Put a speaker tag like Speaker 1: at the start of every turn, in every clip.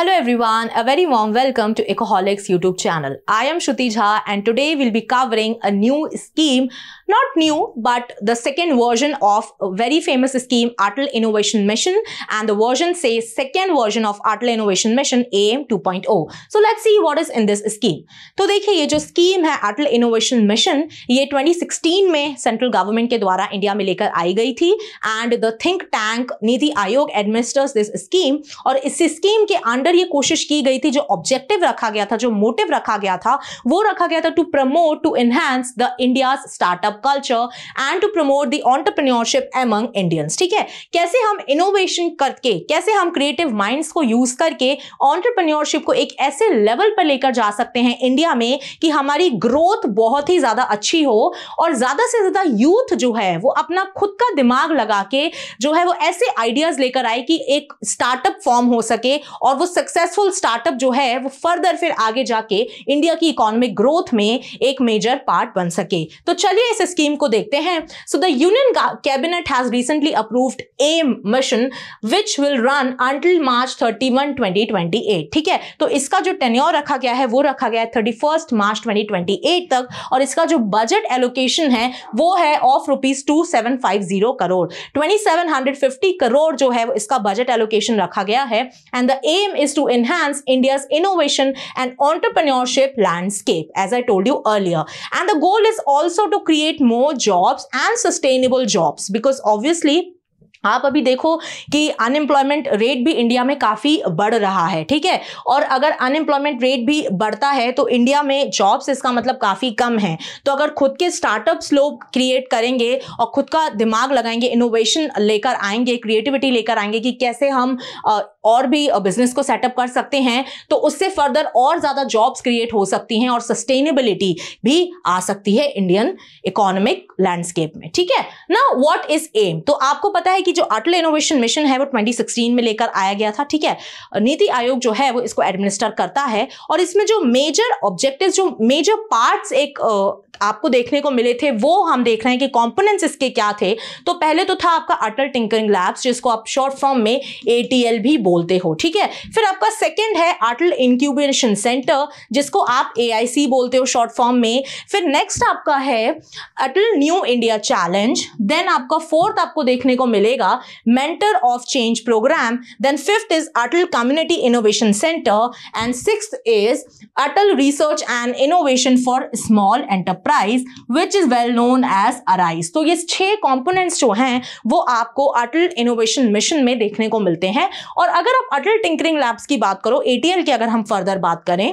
Speaker 1: Hello everyone, a very warm welcome to Ecoholics YouTube channel. I am Shruti Jha and today we'll be covering a new scheme Not new, but the second version of a very famous scheme, Atal Innovation Mission. And the version says second version of Atal Innovation Mission AM 2.0. So let's see what is in this scheme. to dekhiye ye jo scheme hai atal innovation mission ye 2016 mein central government ke dwara india mein lekar aayi gayi thi and the think tank niti आयोग administers this scheme aur is scheme ke under ye koshish ki gayi thi jo objective rakha gaya tha jo motive rakha gaya tha wo rakha gaya tha to promote to enhance the india's startup culture and to promote the entrepreneurship among Indians ठीक है कैसे हम innovation करके कैसे हम creative minds को use करके entrepreneurship को एक ऐसे लेवल पर लेकर जा सकते हैं इंडिया में कि हमारी ग्रोथ बहुत ही ज्यादा अच्छी हो और ज्यादा से ज्यादा यूथ जो है वो अपना खुद का दिमाग लगा के जो है वो ऐसे आइडियाज लेकर आए कि एक स्टार्टअप फॉर्म हो सके और वो सक्सेसफुल स्टार्टअप जो है वो फर्दर फिर आगे जाके इंडिया की इकोनॉमिक ग्रोथ में एक मेजर पार्ट बन सके तो चलिए इस स्कीम को देखते हैं so the union cabinet has recently approved AIM mission which will run until March 31 2028 ठीक है तो इसका जो टेन्योर रखा गया है वो रखा गया है 31 मार्च 2028 तक और इसका जो बजट एलोकेशन है वो है of rupees two crore 2750 crore जो है इसका बजट एलोकेशन रखा गया है and the AIM is to enhance India's innovation and entrepreneurship landscape as I told you earlier and the goal is also to create create more jobs and sustainable jobs because obviously आप अभी देखो कि unemployment rate भी India में काफ़ी बढ़ रहा है ठीक है और अगर अनएम्प्लॉयमेंट रेट भी बढ़ता है तो इंडिया में जॉब्स इसका मतलब काफ़ी कम है तो अगर खुद के स्टार्टअप्स लोग क्रिएट करेंगे और खुद का दिमाग लगाएंगे इनोवेशन लेकर आएंगे क्रिएटिविटी लेकर आएंगे कि कैसे हम और भी बिजनेस को सेटअप कर सकते हैं तो उससे फर्दर और ज़्यादा जॉब्स क्रिएट हो सकती हैं और सस्टेनेबिलिटी भी आ सकती है इंडियन इकोनॉमिक लैंडस्केप में ठीक है ना व्हाट इज एम तो आपको पता है कि जो अटल इनोवेशन मिशन है वो 2016 में लेकर आया गया था ठीक है नीति आयोग जो है वो इसको एडमिनिस्टर करता है और इसमें जो मेजर ऑब्जेक्टिव जो मेजर पार्ट एक आपको देखने को मिले थे वो हम देख रहे हैं कि कॉम्पोनेंट्स इसके क्या थे तो पहले तो था आपका अटल टिंकरिंग लैब्स जिसको आप शॉर्ट फॉर्म में ए भी बोलते हो ठीक है फिर आपका सेकेंड है आटल इंक्यूबेशन सेंटर जिसको आप ए बोलते हो शॉर्ट फॉर्म में फिर नेक्स्ट आपका है Atal new India challenge then आपका फोर्थ आपको देखने को मिलेगा mentor of change programme then fifth is Atal community innovation centre and six is Atal research and innovation for small enterprise which is well known as ARISE तो ये छह कॉम्पोनेंट्स जो हैं वो आपको अटल इनोवेशन मिशन में देखने को मिलते हैं और अगर आप अटल टिंकरिंग लैब्स की बात करो एटीएल की अगर हम फर्दर बात करें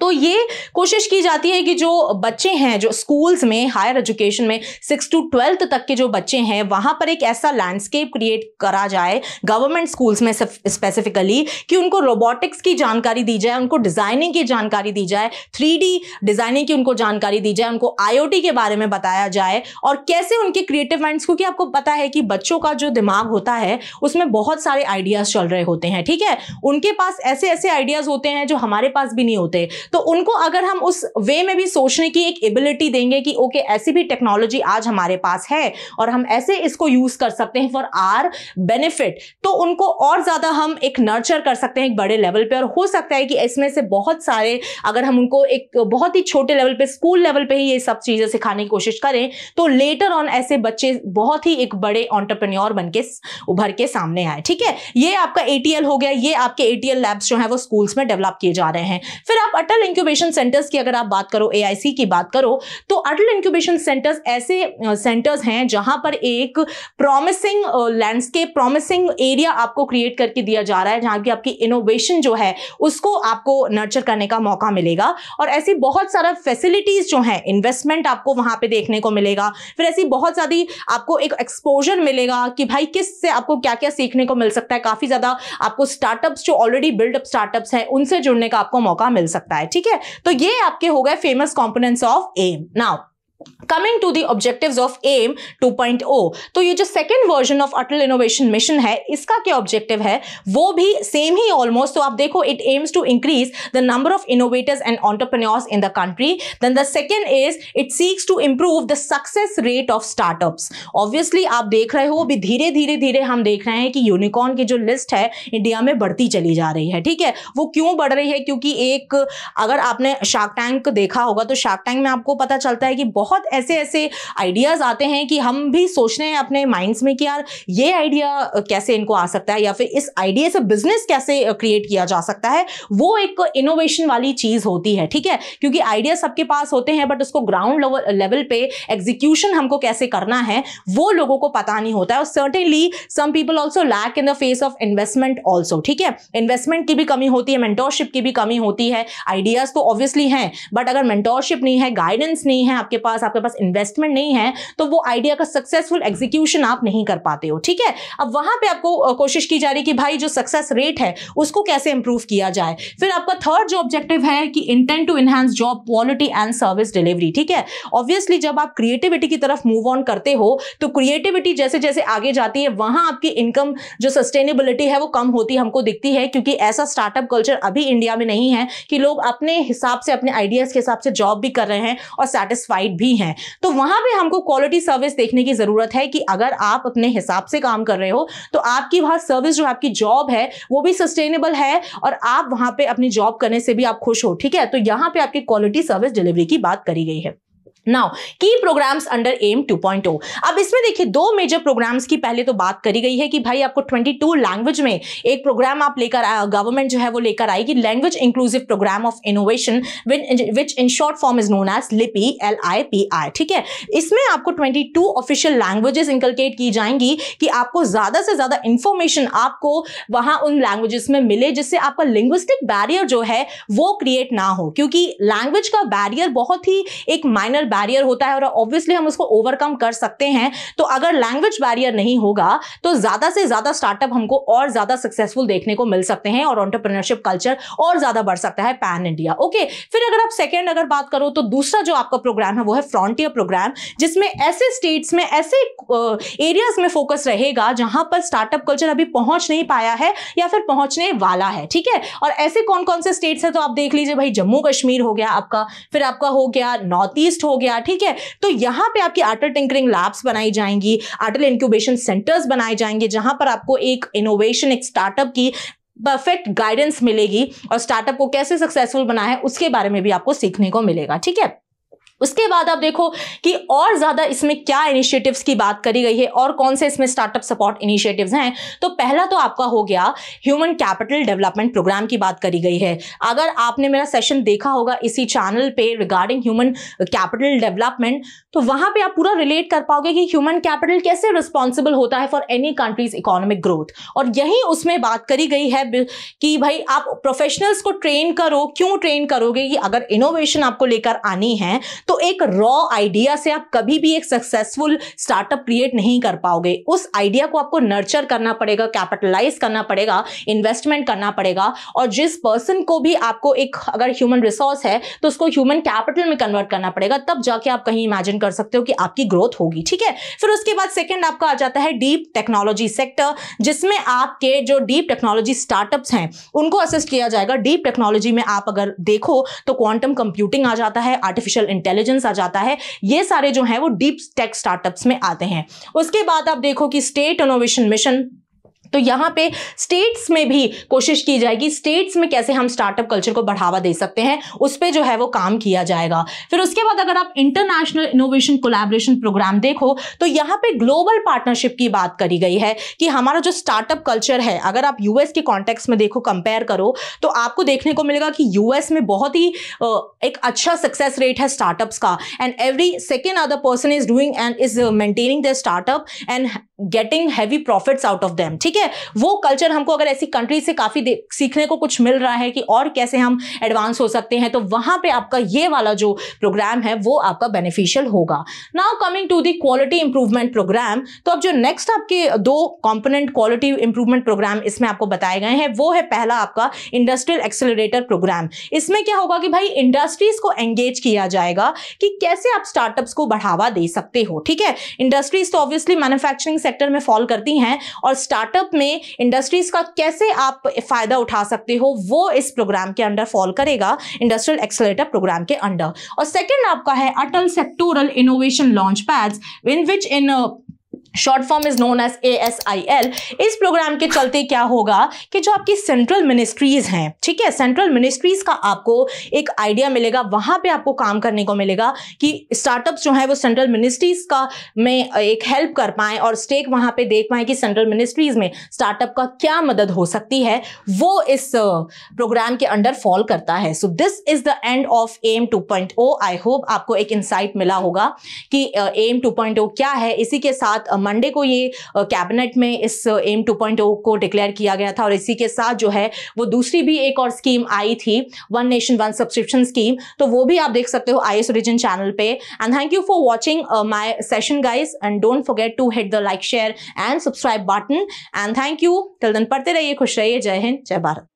Speaker 1: तो ये कोशिश की जाती है कि जो बच्चे हैं जो स्कूल्स में हायर एजुकेशन में सिक्स टू ट्वेल्थ तक के जो बच्चे हैं वहाँ पर एक ऐसा लैंडस्केप क्रिएट करा जाए गवर्नमेंट स्कूल्स में स्पेसिफिकली कि उनको रोबोटिक्स की जानकारी दी जाए उनको डिज़ाइनिंग की जानकारी दी जाए थ्री डिज़ाइनिंग की उनको जानकारी दी जाए उनको आई के बारे में बताया जाए और कैसे उनके क्रिएटिव माइंड्स क्योंकि आपको पता है कि बच्चों का जो दिमाग होता है उसमें बहुत सारे आइडियाज़ चल रहे होते हैं ठीक है उनके पास ऐसे ऐसे आइडियाज़ होते हैं जो हमारे पास भी नहीं होते तो उनको अगर हम उस वे में भी सोचने की एक एबिलिटी देंगे कि ओके ऐसी भी टेक्नोलॉजी आज हमारे पास है और हम ऐसे इसको यूज कर सकते हैं फॉर आर बेनिफिट तो उनको और ज्यादा हम एक नर्चर कर सकते हैं एक बड़े लेवल पे और हो सकता है कि इसमें से बहुत सारे अगर हम उनको एक बहुत ही छोटे लेवल पे स्कूल लेवल पे ही ये सब चीजें सिखाने की कोशिश करें तो लेटर ऑन ऐसे बच्चे बहुत ही एक बड़े ऑन्टरप्रन्योर बन के उभर के सामने आए ठीक है ये आपका एटीएल हो गया ये आपके एटीएल लैब्स जो है वो स्कूल्स में डेवलप किए जा रहे हैं फिर आप अटल अटल इंक्यूबेशन सेंटर्स की अगर आप बात करो एआईसी की बात करो तो अटल इंक्यूबेशन सेंटर्स ऐसे सेंटर्स हैं जहां पर एक प्रॉमिसिंग लैंडस्केप प्रॉमिसिंग एरिया आपको क्रिएट करके दिया जा रहा है जहां की आपकी इनोवेशन जो है उसको आपको नर्चर करने का मौका मिलेगा और ऐसी बहुत सारा फैसिलिटीज जो है इन्वेस्टमेंट आपको वहां पे देखने को मिलेगा फिर ऐसी बहुत ज्यादा आपको एक एक्सपोजर मिलेगा कि भाई किस से आपको क्या क्या सीखने को मिल सकता है काफी ज्यादा आपको स्टार्टअप्स जो ऑलरेडी बिल्डअप स्टार्टअप्स हैं उनसे जुड़ने का आपको मौका मिल सकता है है ठीक है तो ये आपके हो गए famous components of AIM now coming to the objective of AIM 2.0 तो ये जो second version of Atal innovation mission है इसका क्या ऑब्जेक्टिव है वो भी सेम ही ऑलमोस्ट तो आप देखो it aims to increase the number of innovators and entrepreneurs in the country then the second is it seeks to improve the success rate of startups obviously आप देख रहे हो अभी धीरे धीरे धीरे हम देख रहे हैं कि यूनिकॉर्न की जो लिस्ट है इंडिया में बढ़ती चली जा रही है ठीक है वो क्यों बढ़ रही है क्योंकि एक अगर आपने शार्क टैंक देखा होगा तो शार्क टैंक में आपको पता चलता है कि बहुत बहुत ऐसे ऐसे आइडियाज़ आते हैं कि हम भी सोच रहे हैं अपने माइंड्स में कि यार ये आइडिया कैसे इनको आ सकता है या फिर इस आइडिया से बिजनेस कैसे क्रिएट किया जा सकता है वो एक इनोवेशन वाली चीज़ होती है ठीक है क्योंकि आइडिया सबके पास होते हैं बट उसको ग्राउंड लेवल पे एग्जीक्यूशन हमको कैसे करना है वो लोगों को पता नहीं होता है और certainly some people also lack in the face of investment also ठीक है इन्वेस्टमेंट की भी कमी होती है मेंटोरशिप की भी कमी होती है आइडियाज तो ऑब्वियसली हैं बट अगर मेंटोरशिप नहीं है गाइडेंस नहीं है आपके पास आपके पास इन्वेस्टमेंट नहीं है तो वो आइडिया का सक्सेसफुल एग्जीक्यूशन आप नहीं कर पाते हो ठीक है अब वहां पर आपको कोशिश की जा रही कि भाई जो सक्सेस रेट है उसको कैसे इंप्रूव किया जाए फिर आपका थर्ड जो ऑब्जेक्टिव है कि intent to enhance job quality and service delivery ठीक है ऑब्वियसली जब आप क्रिएटिविटी की तरफ मूव ऑन करते हो तो क्रिएटिविटी जैसे जैसे आगे जाती है वहां आपकी इनकम जो सस्टेनेबिलिटी है वो कम होती हमको दिखती है क्योंकि ऐसा स्टार्टअप कल्चर अभी इंडिया में नहीं है कि लोग अपने हिसाब से अपने आइडियाज के हिसाब से जॉब भी कर रहे हैं और सेटिस्फाइड भी नहीं है तो वहां पे हमको क्वालिटी सर्विस देखने की जरूरत है कि अगर आप अपने हिसाब से काम कर रहे हो तो आपकी वहां सर्विस जो आपकी जॉब है वो भी सस्टेनेबल है और आप वहां पे अपनी जॉब करने से भी आप खुश हो ठीक है तो यहां पे आपकी क्वालिटी सर्विस डिलीवरी की बात करी गई है नाउ की प्रोग्राम्स अंडर एम 2.0 अब इसमें देखिए दो मेजर प्रोग्राम्स की पहले तो बात करी गई है कि भाई आपको 22 लैंग्वेज में एक प्रोग्राम आप लेकर गवर्नमेंट जो है वो लेकर आएगी language inclusive programme of innovation which in short form is known as LIPI L I P I ठीक है इसमें आपको 22 ऑफिशियल लैंग्वेजेस इंकलकेट की जाएंगी कि आपको ज्यादा से ज्यादा इंफॉर्मेशन आपको वहां उन लैंग्वेजेस में मिले जिससे आपका लिंग्विस्टिक बैरियर जो है वो क्रिएट ना हो क्योंकि लैंग्वेज का बैरियर बहुत ही एक माइनर बैरियर होता है और ऑब्वियसली हम उसको ओवरकम कर सकते हैं तो अगर लैंग्वेज बैरियर नहीं होगा तो ज्यादा से ज्यादा स्टार्टअप हमको और ज्यादा सक्सेसफुल देखने को मिल सकते हैं और ऑन्टरप्रिनरशिप कल्चर और ज्यादा बढ़ सकता है पैन इंडिया ओके फिर अगर आप सेकेंड अगर बात करो तो दूसरा जो आपका प्रोग्राम है वो है फ्रॉन्टियर प्रोग्राम जिसमें ऐसे स्टेट्स में ऐसे एरियाज में फोकस रहेगा जहां पर स्टार्टअप कल्चर अभी पहुंच नहीं पाया है या फिर पहुंचने वाला है ठीक है और ऐसे कौन कौन से स्टेट्स है तो आप देख लीजिए भाई जम्मू कश्मीर हो गया आपका फिर आपका हो गया नॉर्थ ईस्ट हो गया गया ठीक है तो यहाँ पे आपकी अटल टिंकरिंग लैब्स बनाई जाएंगी आर्टल इंक्यूबेशन सेंटर्स बनाए जाएंगे जहां पर आपको एक इनोवेशन एक स्टार्टअप की परफेक्ट गाइडेंस मिलेगी और स्टार्टअप को कैसे सक्सेसफुल बना है उसके बारे में भी आपको सीखने को मिलेगा ठीक है उसके बाद आप देखो कि और ज़्यादा इसमें क्या इनिशिएटिव्स की बात करी गई है और कौन से इसमें स्टार्टअप सपोर्ट इनिशिएटिव्स हैं तो पहला तो आपका हो गया ह्यूमन कैपिटल डेवलपमेंट प्रोग्राम की बात करी गई है अगर आपने मेरा सेशन देखा होगा इसी चैनल पे रिगार्डिंग ह्यूमन कैपिटल डेवलपमेंट तो वहां पे आप पूरा रिलेट कर पाओगे कि ह्यूमन कैपिटल कैसे रिस्पॉन्सिबल होता है for any country's economic growth और यही उसमें बात करी गई है कि भाई आप प्रोफेशनल्स को ट्रेन करो क्यों ट्रेन करोगे कि अगर इनोवेशन आपको लेकर आनी है तो तो एक रॉ आइडिया से आप कभी भी एक सक्सेसफुल स्टार्टअप क्रिएट नहीं कर पाओगे उस आइडिया को आपको नर्चर करना पड़ेगा कैपिटलाइज करना पड़ेगा इन्वेस्टमेंट करना पड़ेगा और जिस पर्सन को भी आपको एक अगर ह्यूमन रिसोर्स है तो उसको ह्यूमन कैपिटल में कन्वर्ट करना पड़ेगा तब जाके आप कहीं इमेजिन कर सकते हो कि आपकी ग्रोथ होगी ठीक है फिर उसके बाद सेकेंड आपका आ जाता है डीप टेक्नोलॉजी सेक्टर जिसमें आपके जो डीप टेक्नोलॉजी स्टार्टअप्स हैं उनको असिस्ट किया जाएगा डीप टेक्नोलॉजी में आप अगर देखो तो क्वांटम कंप्यूटिंग आ जाता है आर्टिफिशियल इंटेलिजेंस इंटेलिजेंस आ जाता है ये सारे जो है वो डीप टेक स्टार्टअप्स में आते हैं उसके बाद आप देखो कि स्टेट इनोवेशन मिशन तो यहाँ पे स्टेट्स में भी कोशिश की जाएगी स्टेट्स में कैसे हम स्टार्टअप कल्चर को बढ़ावा दे सकते हैं उस पर जो है वो काम किया जाएगा फिर उसके बाद अगर आप इंटरनेशनल इनोवेशन कोलैबोरेशन प्रोग्राम देखो तो यहाँ पे ग्लोबल पार्टनरशिप की बात करी गई है कि हमारा जो स्टार्टअप कल्चर है अगर आप यूएस के कॉन्टेक्स में देखो कंपेयर करो तो आपको देखने को मिलेगा कि यूएस में बहुत ही एक अच्छा सक्सेस रेट है स्टार्टअप्स का and every second other person is doing and is maintaining the startup and getting heavy profits out of them ठीक है है वो कल्चर हमको अगर ऐसी कंट्रीज से काफ़ी सीखने को कुछ मिल रहा है कि और कैसे हम एडवांस हो सकते हैं तो वहां पर आपका ये वाला जो प्रोग्राम है वो आपका बेनिफिशियल होगा now coming to the quality improvement programme तो अब जो नेक्स्ट आपके दो कॉम्पोनेंट क्वालिटी इंप्रूवमेंट प्रोग्राम इसमें आपको बताए गए हैं वो है पहला आपका इंडस्ट्रियल एक्सेलरेटर प्रोग्राम इसमें क्या होगा कि भाई इंडस्ट्रीज को एंगेज किया जाएगा कि कैसे आप स्टार्टअप्स को बढ़ावा दे सकते हो ठीक है इंडस्ट्रीज तो ऑब्वियसली मैन्युफैक्चरिंग सेक्टर में फॉल करती हैं और स्टार्टअप स्टार्टअप में इंडस्ट्रीज का कैसे आप फायदा उठा सकते हो वो इस प्रोग्राम के अंडर फॉल करेगा इंडस्ट्रियल एक्सलेटर प्रोग्राम के अंडर और सेकेंड आपका है Atal sectoral innovation launch pads in which in short form is known as A S I L इस प्रोग्राम के चलते क्या होगा कि जो आपकी सेंट्रल मिनिस्ट्रीज हैं ठीक है सेंट्रल मिनिस्ट्रीज का आपको एक आइडिया मिलेगा वहां पे आपको काम करने को मिलेगा कि स्टार्टअप्स जो है वो सेंट्रल मिनिस्ट्रीज का में एक हेल्प कर पाए और स्टेक वहां पे देख पाए कि सेंट्रल मिनिस्ट्रीज में स्टार्टअप का क्या मदद हो सकती है वो इस प्रोग्राम के अंडर फॉल करता है so this is the end of AIM two point O I hope आपको एक इंसाइट मिला होगा कि एम टू पॉइंट ओ क्या है इसी के साथ मंडे को ये कैबिनेट में इस एम 2.0 को डिक्लेयर किया गया था और इसी के साथ जो है वो दूसरी भी एक और स्कीम आई थी one nation one subscription scheme तो वो भी आप देख सकते हो आई एस ओरिजिन चैनल पे and thank you for watching my session guys and don't forget to hit the like share and subscribe button and thank you till दिन पढ़ते रहिए खुश रहिए जय हिंद जय भारत